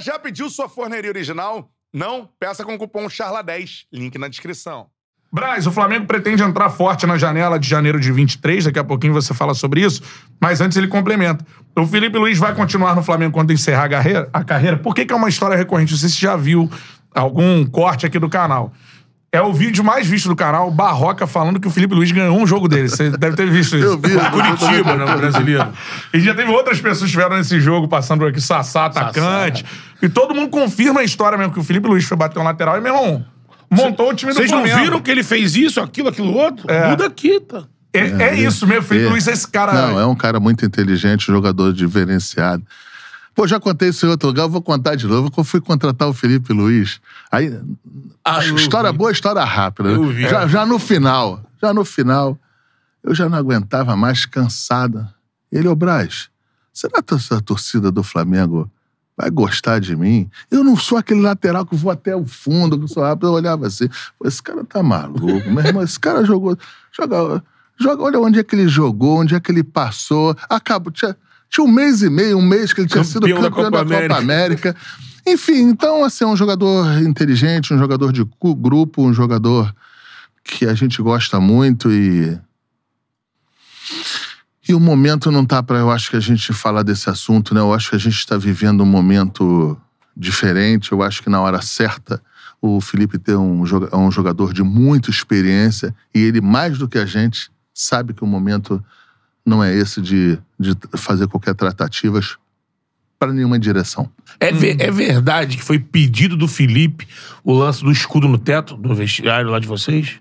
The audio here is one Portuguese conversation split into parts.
já pediu sua forneria original? Não? Peça com o cupom CHARLA10, link na descrição. Braz, o Flamengo pretende entrar forte na janela de janeiro de 23, daqui a pouquinho você fala sobre isso, mas antes ele complementa. O Felipe Luiz vai continuar no Flamengo quando encerrar a carreira? Por que, que é uma história recorrente? Não sei se já viu algum corte aqui do canal. É o vídeo mais visto do canal, Barroca, falando que o Felipe Luiz ganhou um jogo dele. Você deve ter visto isso. Eu vi. Curitiba, né, o brasileiro. E já teve outras pessoas que estiveram nesse jogo, passando por aqui, Sassá, atacante. Sassá. E todo mundo confirma a história mesmo, que o Felipe Luiz foi bater um lateral e, meu irmão, montou Cê, o time do Flamengo. Vocês não viram que ele fez isso, aquilo, aquilo outro? É. Muda aqui, tá? É, é, é isso mesmo, Felipe é. Luiz é esse cara. Não, é um cara muito inteligente, jogador diferenciado. Pô, já contei isso em outro lugar, vou contar de novo. Quando fui contratar o Felipe Luiz, aí. Ah, história vi. boa, história rápida. Né? Eu vi. Já, já no final, já no final, eu já não aguentava mais, cansada. Ele, ô Braz, será que essa torcida do Flamengo vai gostar de mim? Eu não sou aquele lateral que vou até o fundo, que sou rápido. Eu olhava assim, esse cara tá maluco, meu irmão, esse cara jogou. Joga, joga, olha onde é que ele jogou, onde é que ele passou. Acabou. Tinha, tinha um mês e meio, um mês que ele tinha campeão sido campeão da Copa, da Copa América. América. Enfim, então, assim, é um jogador inteligente, um jogador de grupo, um jogador que a gente gosta muito e. E o momento não tá para, eu acho que a gente falar desse assunto, né? Eu acho que a gente está vivendo um momento diferente. Eu acho que na hora certa o Felipe tem um, é um jogador de muita experiência e ele mais do que a gente sabe que o momento não é esse de de fazer qualquer tratativas para nenhuma direção. É, ver, é, verdade que foi pedido do Felipe o lance do escudo no teto do vestiário lá de vocês?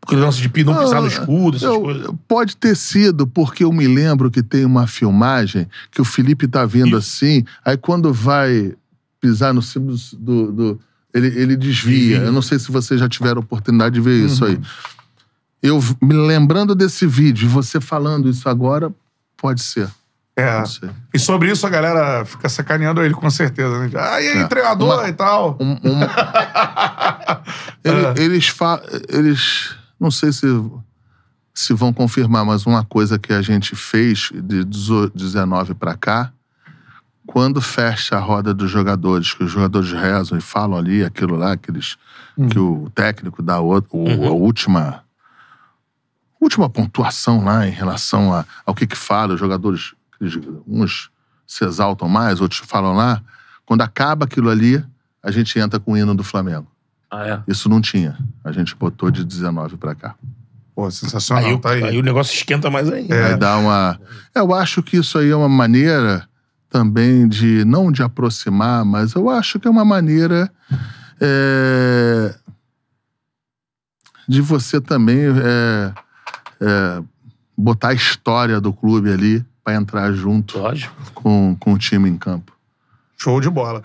Porque o lance de não ah, pisar no escudo, essas eu, coisas. Pode ter sido, porque eu me lembro que tem uma filmagem que o Felipe tá vindo e... assim, aí quando vai pisar no cimo do, do, do ele, ele desvia. Eu não sei se vocês já tiveram oportunidade de ver isso uhum. aí eu me lembrando desse vídeo, você falando isso agora, pode ser. É. E sobre isso a galera fica sacaneando ele, com certeza. Né? Ah, e aí, é. treinador uma, e tal. Um, uma... ele, é. Eles fa... Eles. Não sei se, se vão confirmar, mas uma coisa que a gente fez de 19 para cá, quando fecha a roda dos jogadores, que os jogadores rezam e falam ali aquilo lá, aqueles, hum. que o técnico dá o, o, uhum. a última última pontuação lá em relação a, ao que, que fala, os jogadores, uns se exaltam mais, outros falam lá. Quando acaba aquilo ali, a gente entra com o hino do Flamengo. Ah, é? Isso não tinha. A gente botou de 19 para cá. Pô, sensacional. Aí, tá aí. aí, o negócio esquenta mais ainda. É. dá uma. Eu acho que isso aí é uma maneira também de, não de aproximar, mas eu acho que é uma maneira é... de você também. É é, botar a história do clube ali para entrar junto com, com o time em campo. Show de bola.